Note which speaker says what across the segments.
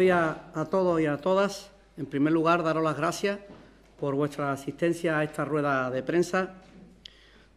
Speaker 1: días a todos y a todas. En primer lugar, daros las gracias por vuestra asistencia a esta rueda de prensa.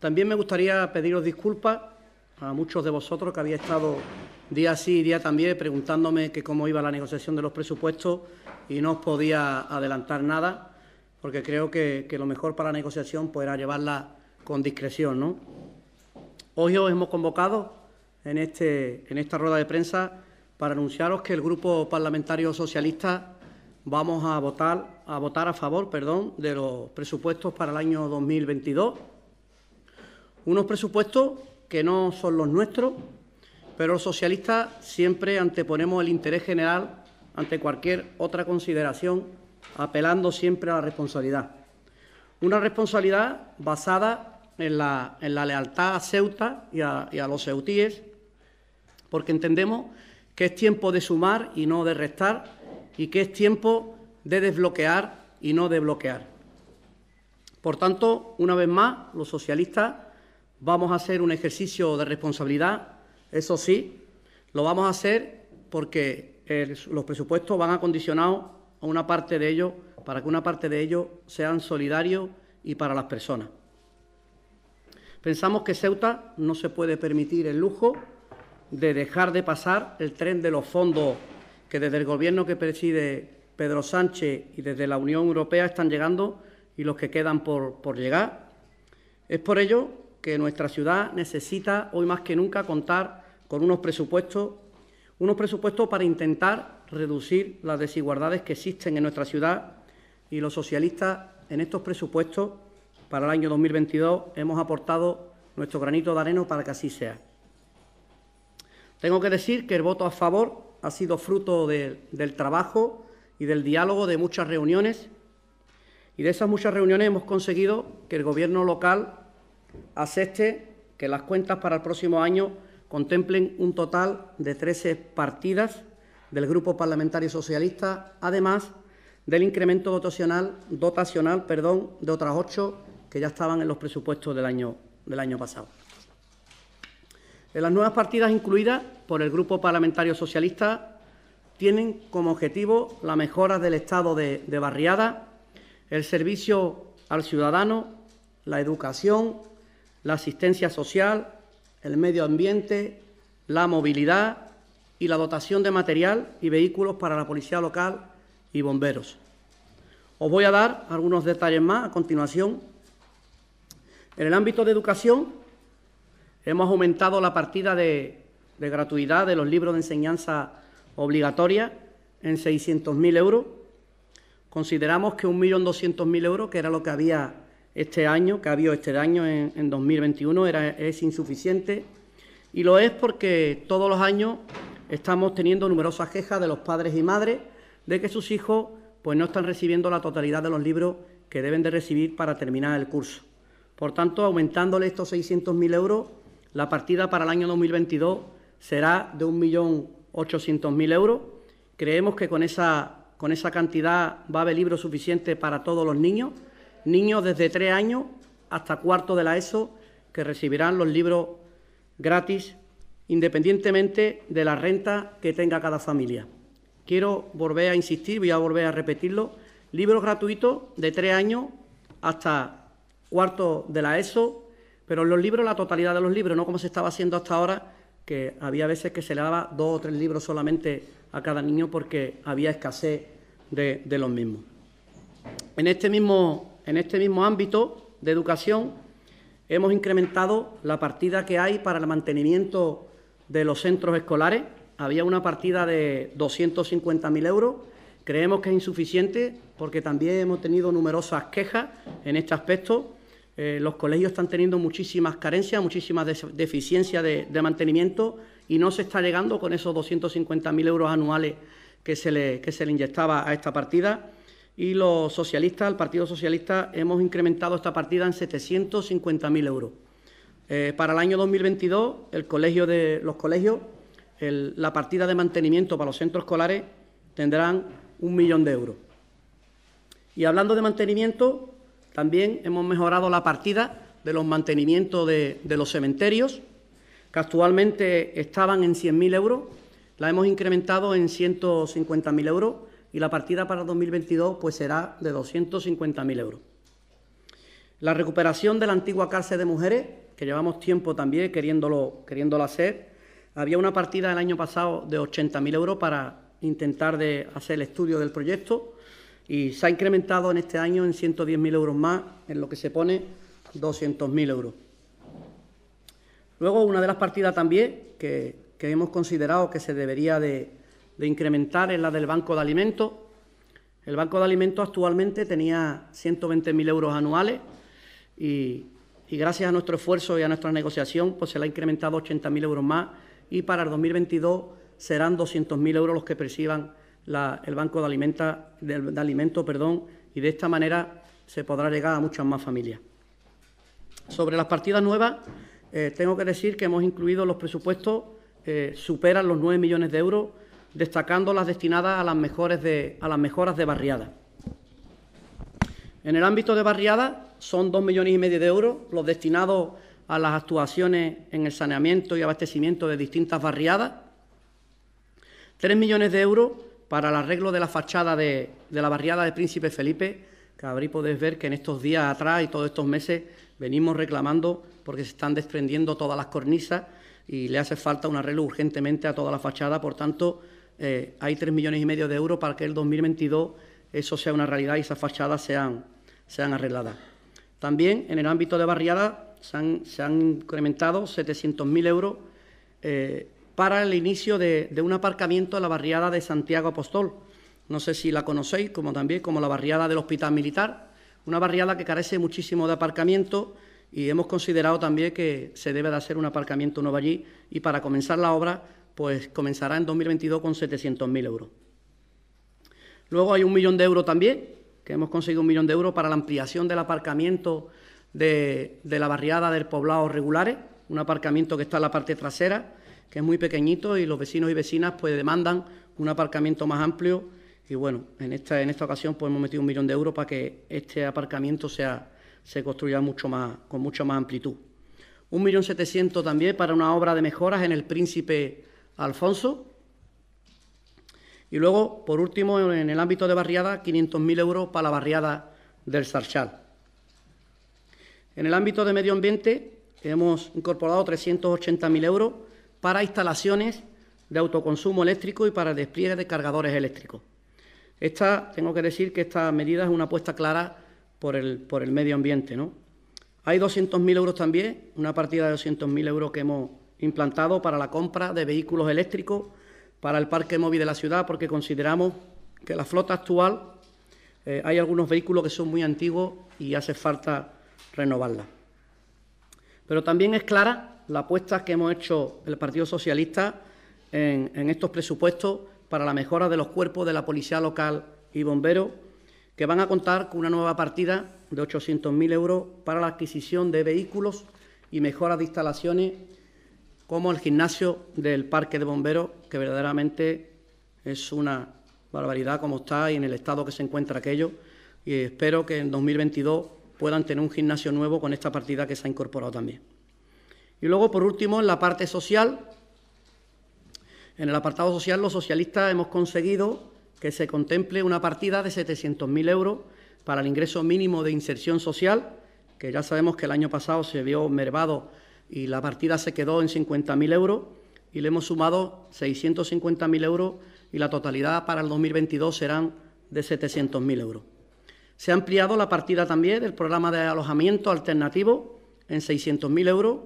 Speaker 1: También me gustaría pediros disculpas a muchos de vosotros que había estado día sí y día también preguntándome que cómo iba la negociación de los presupuestos y no os podía adelantar nada, porque creo que, lo mejor para la negociación pues, era llevarla con discreción. ¿no? Hoy os hemos convocado en, este, en esta rueda de prensa para anunciaros que el Grupo Parlamentario Socialista vamos a votar a, votar a favor perdón, de los presupuestos para el año 2022. Unos presupuestos que no son los nuestros, pero los socialistas siempre anteponemos el interés general ante cualquier otra consideración, apelando siempre a la responsabilidad. Una responsabilidad basada en la, en la lealtad a Ceuta y a, y los ceutíes, porque entendemos que es tiempo de sumar y no de restar, y que es tiempo de desbloquear y no de bloquear. Por tanto, una vez más, los socialistas vamos a hacer un ejercicio de responsabilidad, eso sí, lo vamos a hacer porque los presupuestos van acondicionados a una parte de ellos para que una parte de ellos sean solidarios y para las personas. Pensamos que Ceuta no se puede permitir el lujo de dejar de pasar el tren de los fondos que desde el Gobierno que preside Pedro Sánchez y desde la Unión Europea están llegando y los que quedan por, llegar. Es por ello que nuestra ciudad necesita hoy más que nunca contar con unos presupuestos, unos presupuestos para intentar reducir las desigualdades que existen en nuestra ciudad y los socialistas en estos presupuestos para el año 2022 hemos aportado nuestro granito de arena para que así sea. Tengo que decir que el voto a favor ha sido fruto del trabajo y del diálogo de muchas reuniones y de esas muchas reuniones hemos conseguido que el Gobierno local acepte que las cuentas para el próximo año contemplen un total de 13 partidas del Grupo Parlamentario Socialista, además del incremento dotacional, de otras ocho que ya estaban en los presupuestos del año pasado. En las nuevas partidas incluidas por el Grupo Parlamentario Socialista tienen como objetivo la mejora del estado de, de barriada, el servicio al ciudadano, la educación, la asistencia social, el medio ambiente, la movilidad y la dotación de material y vehículos para la policía local y bomberos. Os voy a dar algunos detalles más a continuación. En el ámbito de educación, Hemos aumentado la partida de, gratuidad de los libros de enseñanza obligatoria en 600.000 euros. Consideramos que 1.200.000 euros, que era lo que había este año, que había este año en, 2021, era, es insuficiente. Y lo es porque todos los años estamos teniendo numerosas quejas de los padres y madres de que sus hijos pues, no están recibiendo la totalidad de los libros que deben de recibir para terminar el curso. Por tanto, aumentándole estos 600.000 euros, la partida para el año 2022 será de 1.800.000 euros. Creemos que con esa, con esa cantidad va a haber libros suficientes para todos los niños, niños desde tres años hasta cuarto de la ESO, que recibirán los libros gratis independientemente de la renta que tenga cada familia. Quiero volver a insistir, voy a volver a repetirlo, libros gratuitos de tres años hasta cuarto de la ESO pero los libros, la totalidad de los libros, no como se estaba haciendo hasta ahora, que había veces que se le daba dos o tres libros solamente a cada niño porque había escasez de, los mismos. En este, mismo, en este mismo ámbito de educación hemos incrementado la partida que hay para el mantenimiento de los centros escolares. Había una partida de 250.000 euros. Creemos que es insuficiente porque también hemos tenido numerosas quejas en este aspecto. Eh, los colegios están teniendo muchísimas carencias, muchísimas deficiencias de, mantenimiento y no se está llegando con esos 250.000 euros anuales que se, le, que se le inyectaba a esta partida. Y los socialistas, el Partido Socialista, hemos incrementado esta partida en 750.000 euros. Eh, para el año 2022, el colegio de, los colegios, la partida de mantenimiento para los centros escolares tendrán un millón de euros. Y hablando de mantenimiento, también hemos mejorado la partida de los mantenimientos de, los cementerios, que actualmente estaban en 100.000 euros, la hemos incrementado en 150.000 euros y la partida para 2022 pues será de 250.000 euros. La recuperación de la antigua cárcel de mujeres, que llevamos tiempo también queriéndolo, hacer, había una partida el año pasado de 80.000 euros para intentar de hacer el estudio del proyecto y se ha incrementado en este año en 110.000 euros más, en lo que se pone 200.000 euros. Luego, una de las partidas también que, hemos considerado que se debería de, incrementar es la del Banco de Alimentos. El Banco de Alimentos actualmente tenía 120.000 euros anuales y, gracias a nuestro esfuerzo y a nuestra negociación pues se le ha incrementado 80.000 euros más y para el 2022 serán 200.000 euros los que perciban el banco de, de, alimentos perdón, y de esta manera se podrá llegar a muchas más familias. Sobre las partidas nuevas, eh, tengo que decir que hemos incluido los presupuestos, eh, superan los 9 millones de euros, destacando las destinadas a las, mejores de, a las mejoras de barriadas. En el ámbito de barriadas, son 2 millones y medio de euros los destinados a las actuaciones en el saneamiento y abastecimiento de distintas barriadas, 3 millones de euros para el arreglo de la fachada de, la barriada de Príncipe Felipe, que habréis podéis ver que en estos días atrás y todos estos meses venimos reclamando porque se están desprendiendo todas las cornisas y le hace falta un arreglo urgentemente a toda la fachada. Por tanto, eh, hay tres millones y medio de euros para que el 2022 eso sea una realidad y esas fachadas sean, sean arregladas. También en el ámbito de barriada se han, se han incrementado 700.000 euros eh, para el inicio de, un aparcamiento en la barriada de Santiago Apostol. No sé si la conocéis, como también como la barriada del Hospital Militar, una barriada que carece muchísimo de aparcamiento y hemos considerado también que se debe de hacer un aparcamiento nuevo allí y para comenzar la obra, pues comenzará en 2022 con 700.000 euros. Luego hay un millón de euros también, que hemos conseguido un millón de euros para la ampliación del aparcamiento de, de la barriada del poblado Regulares, un aparcamiento que está en la parte trasera que es muy pequeñito y los vecinos y vecinas pues demandan un aparcamiento más amplio y bueno, en esta, en esta ocasión pues hemos metido un millón de euros para que este aparcamiento sea, se construya mucho más, con mucha más amplitud. Un millón setecientos también para una obra de mejoras en el Príncipe Alfonso. Y luego, por último, en el ámbito de barriada, 500.000 euros para la barriada del Sarchal. En el ámbito de medio ambiente hemos incorporado 380.000 euros para instalaciones de autoconsumo eléctrico y para el despliegue de cargadores eléctricos. Esta, tengo que decir que esta medida es una apuesta clara por el, por el medio ambiente. ¿no? Hay 200.000 euros también, una partida de 200.000 euros que hemos implantado para la compra de vehículos eléctricos para el parque móvil de la ciudad, porque consideramos que la flota actual eh, hay algunos vehículos que son muy antiguos y hace falta renovarla. Pero también es clara la apuesta que hemos hecho el Partido Socialista en, estos presupuestos para la mejora de los cuerpos de la Policía Local y Bomberos, que van a contar con una nueva partida de 800.000 euros para la adquisición de vehículos y mejoras de instalaciones como el gimnasio del Parque de Bomberos, que verdaderamente es una barbaridad como está y en el estado que se encuentra aquello. Y espero que en 2022 puedan tener un gimnasio nuevo con esta partida que se ha incorporado también. Y luego, por último, en la parte social, en el apartado social, los socialistas hemos conseguido que se contemple una partida de 700.000 euros para el ingreso mínimo de inserción social, que ya sabemos que el año pasado se vio mervado y la partida se quedó en 50.000 euros, y le hemos sumado 650.000 euros y la totalidad para el 2022 serán de 700.000 euros. Se ha ampliado la partida también del programa de alojamiento alternativo en 600.000 euros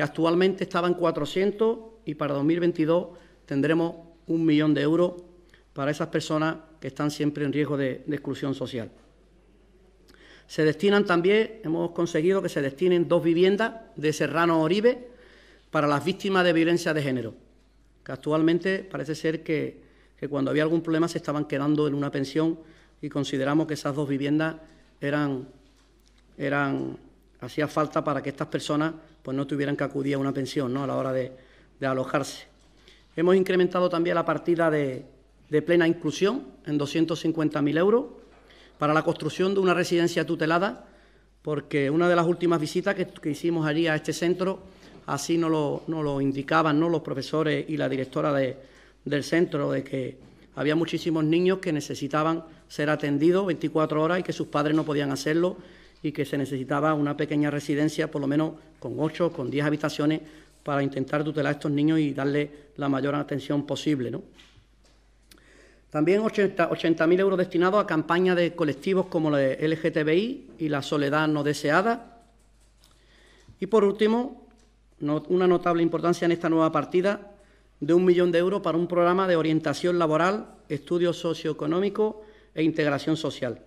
Speaker 1: que actualmente estaban 400 y para 2022 tendremos un millón de euros para esas personas que están siempre en riesgo de, exclusión social. Se destinan también, hemos conseguido que se destinen dos viviendas de Serrano Oribe para las víctimas de violencia de género, que actualmente parece ser que, cuando había algún problema se estaban quedando en una pensión y consideramos que esas dos viviendas eran, eran hacía falta para que estas personas pues no tuvieran que acudir a una pensión ¿no? a la hora de, alojarse. Hemos incrementado también la partida de, plena inclusión en 250.000 euros para la construcción de una residencia tutelada, porque una de las últimas visitas que, hicimos allí a este centro, así nos lo, indicaban los profesores y la directora del centro, de que había muchísimos niños que necesitaban ser atendidos 24 horas y que sus padres no podían hacerlo y que se necesitaba una pequeña residencia, por lo menos con ocho, con diez habitaciones, para intentar tutelar a estos niños y darle la mayor atención posible. También 80.000 80 euros destinados a campañas de colectivos como la LGTBI y la soledad no deseada. Y por último, una notable importancia en esta nueva partida de un millón de euros para un programa de orientación laboral, estudio socioeconómico e integración social.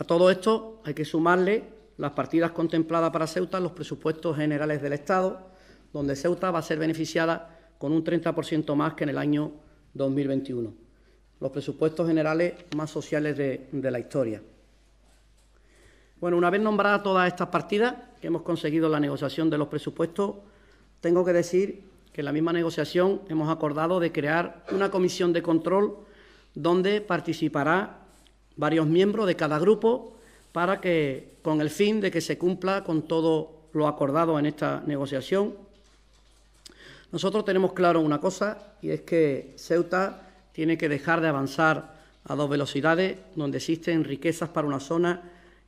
Speaker 1: A todo esto hay que sumarle las partidas contempladas para Ceuta en los presupuestos generales del Estado, donde Ceuta va a ser beneficiada con un 30% más que en el año 2021, los presupuestos generales más sociales de, la historia. Bueno, una vez nombradas todas estas partidas que hemos conseguido la negociación de los presupuestos, tengo que decir que en la misma negociación hemos acordado de crear una comisión de control donde participará varios miembros de cada grupo para que, con el fin de que se cumpla con todo lo acordado en esta negociación. Nosotros tenemos claro una cosa y es que Ceuta tiene que dejar de avanzar a dos velocidades donde existen riquezas para una zona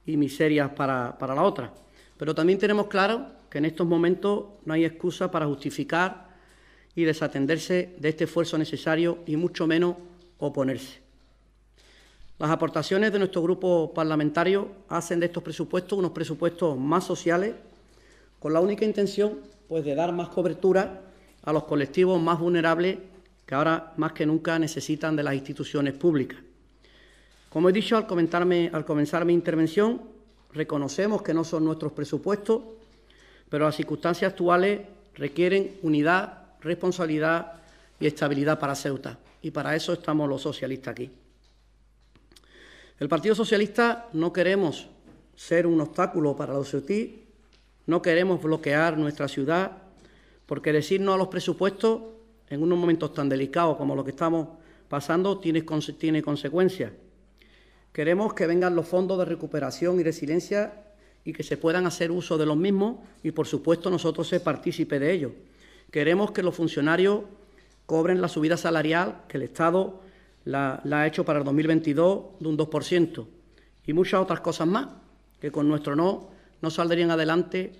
Speaker 1: y miserias para, para la otra. Pero también tenemos claro que en estos momentos no hay excusa para justificar y desatenderse de este esfuerzo necesario y mucho menos oponerse. Las aportaciones de nuestro grupo parlamentario hacen de estos presupuestos unos presupuestos más sociales, con la única intención pues, de dar más cobertura a los colectivos más vulnerables que ahora más que nunca necesitan de las instituciones públicas. Como he dicho al, al comenzar mi intervención, reconocemos que no son nuestros presupuestos, pero las circunstancias actuales requieren unidad, responsabilidad y estabilidad para Ceuta. Y para eso estamos los socialistas aquí. El Partido Socialista no queremos ser un obstáculo para los oct. no queremos bloquear nuestra ciudad, porque decir no a los presupuestos en unos momentos tan delicados como los que estamos pasando tiene, tiene consecuencias. Queremos que vengan los fondos de recuperación y resiliencia y que se puedan hacer uso de los mismos y, por supuesto, nosotros ser partícipe de ellos. Queremos que los funcionarios cobren la subida salarial que el Estado la, ha hecho para el 2022 de un 2% y muchas otras cosas más que con nuestro no no saldrían adelante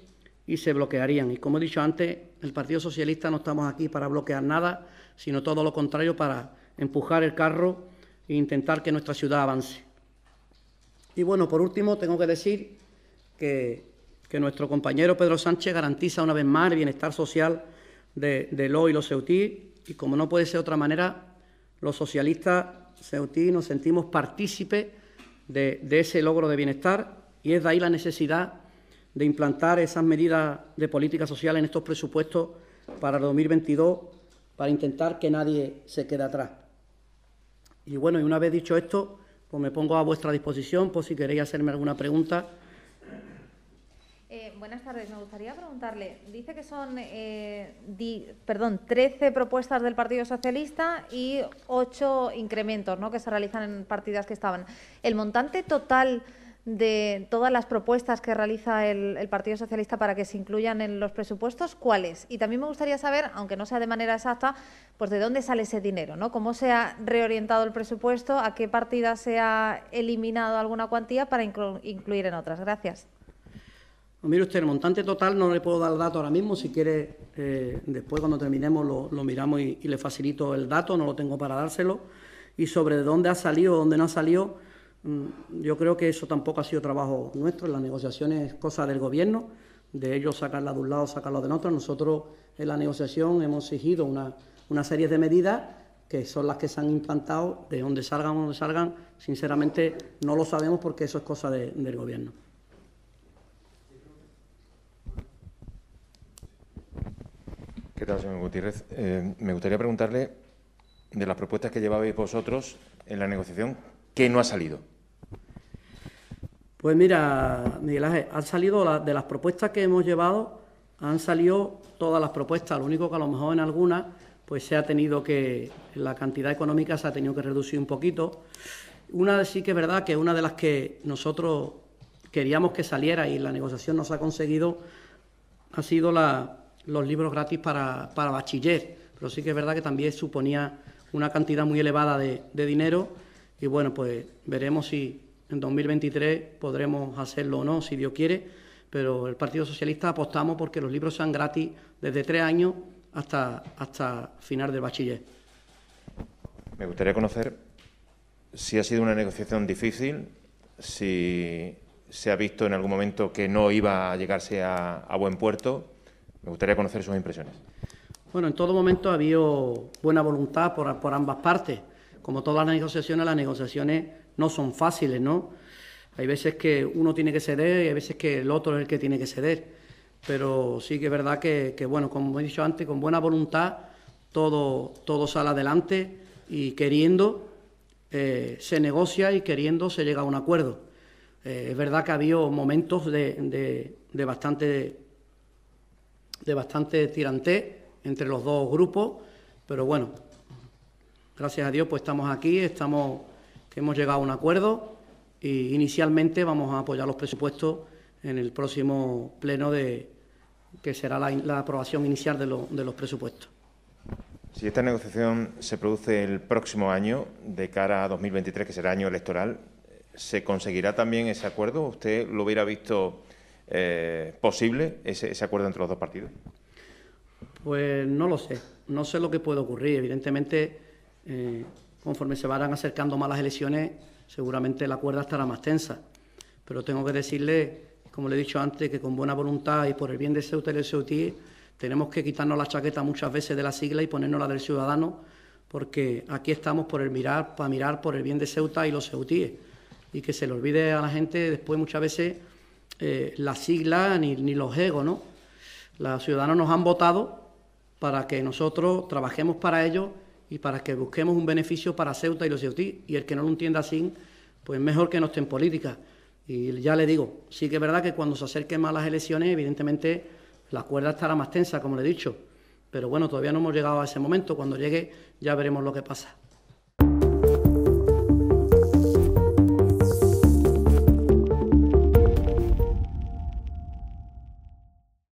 Speaker 1: y se bloquearían. Y como he dicho antes, el Partido Socialista no estamos aquí para bloquear nada, sino todo lo contrario, para empujar el carro e intentar que nuestra ciudad avance. Y bueno, por último, tengo que decir que, nuestro compañero Pedro Sánchez garantiza una vez más el bienestar social de, lo y los ceutí, y como no puede ser de otra manera, los socialistas ceutí nos sentimos partícipes de, ese logro de bienestar y es de ahí la necesidad de implantar esas medidas de política social en estos presupuestos para el 2022 para intentar que nadie se quede atrás. Y bueno, y una vez dicho esto, pues me pongo a vuestra disposición por si queréis hacerme alguna pregunta buenas tardes. Me gustaría preguntarle, dice que son eh, perdón, 13 propuestas del Partido Socialista y 8 incrementos que se realizan en partidas que estaban. ¿El montante total de todas las propuestas que realiza el, Partido Socialista para que se incluyan en los presupuestos, cuál es? Y también me gustaría saber, aunque no sea de manera exacta, pues de dónde sale ese dinero, ¿no? ¿Cómo se ha reorientado el presupuesto? ¿A qué partidas se ha eliminado alguna cuantía para incluir en otras? Gracias. Pues mire usted, el montante total no le puedo dar el dato ahora mismo. Si quiere, eh, después cuando terminemos lo, miramos y, le facilito el dato, no lo tengo para dárselo. Y sobre de dónde ha salido, o dónde no ha salido, mm, yo creo que eso tampoco ha sido trabajo nuestro. Las negociaciones es cosa del gobierno, de ellos sacarla de un lado, sacarla de otro. Nosotros en la negociación hemos exigido una, serie de medidas que son las que se han implantado, de dónde salgan o no salgan, sinceramente no lo sabemos porque eso es cosa del gobierno. ¿Qué tal, señor Gutiérrez? Eh, me gustaría preguntarle de las propuestas que llevabais vosotros en la negociación, ¿qué no ha salido? Pues mira, Miguel Ángel, han salido de las propuestas que hemos llevado, han salido todas las propuestas, lo único que a lo mejor en algunas pues se ha tenido que, la cantidad económica se ha tenido que reducir un poquito. Una de sí que es verdad que una de las que nosotros queríamos que saliera y la negociación nos ha conseguido ha sido la, los libros gratis para, bachiller, pero sí que es verdad que también suponía una cantidad muy elevada de, dinero y bueno, pues veremos si en 2023 podremos hacerlo o no, si Dios quiere, pero el Partido Socialista apostamos porque los libros sean gratis desde tres años hasta, hasta final del bachiller. Me gustaría conocer si ha sido una negociación difícil, si se ha visto en algún momento que no iba a llegarse a buen puerto me gustaría conocer sus impresiones. Bueno, en todo momento ha habido buena voluntad por, ambas partes. Como todas las negociaciones, las negociaciones no son fáciles, ¿no? Hay veces que uno tiene que ceder y hay veces que el otro es el que tiene que ceder. Pero sí que es verdad que, bueno, como he dicho antes, con buena voluntad todo, todo sale adelante y queriendo eh, se negocia y queriendo se llega a un acuerdo. Eh, es verdad que ha habido momentos de, de bastante de bastante tirante entre los dos grupos, pero bueno, gracias a Dios pues estamos aquí, estamos que hemos llegado a un acuerdo y inicialmente vamos a apoyar los presupuestos en el próximo pleno de que será la, aprobación inicial de, de los presupuestos. Si esta negociación se produce el próximo año, de cara a 2023, que será año electoral, ¿se conseguirá también ese acuerdo? ¿Usted lo hubiera visto eh, posible ese, acuerdo entre los dos partidos? Pues no lo sé, no sé lo que puede ocurrir. Evidentemente, eh, conforme se van acercando más las elecciones, seguramente la cuerda estará más tensa. Pero tengo que decirle, como le he dicho antes, que con buena voluntad y por el bien de Ceuta y del Ceutí, tenemos que quitarnos la chaqueta muchas veces de la sigla y ponernos la del ciudadano, porque aquí estamos por el mirar, para mirar por el bien de Ceuta y los ceutíes. Y que se le olvide a la gente después muchas veces eh, la sigla ni, los egos, ¿no? Los ciudadanos nos han votado para que nosotros trabajemos para ellos y para que busquemos un beneficio para Ceuta y los ceutí. Y el que no lo entienda así, pues mejor que no esté en política. Y ya le digo, sí que es verdad que cuando se acerquen más las elecciones, evidentemente la cuerda estará más tensa, como le he dicho. Pero bueno, todavía no hemos llegado a ese momento. Cuando llegue ya veremos lo que pasa.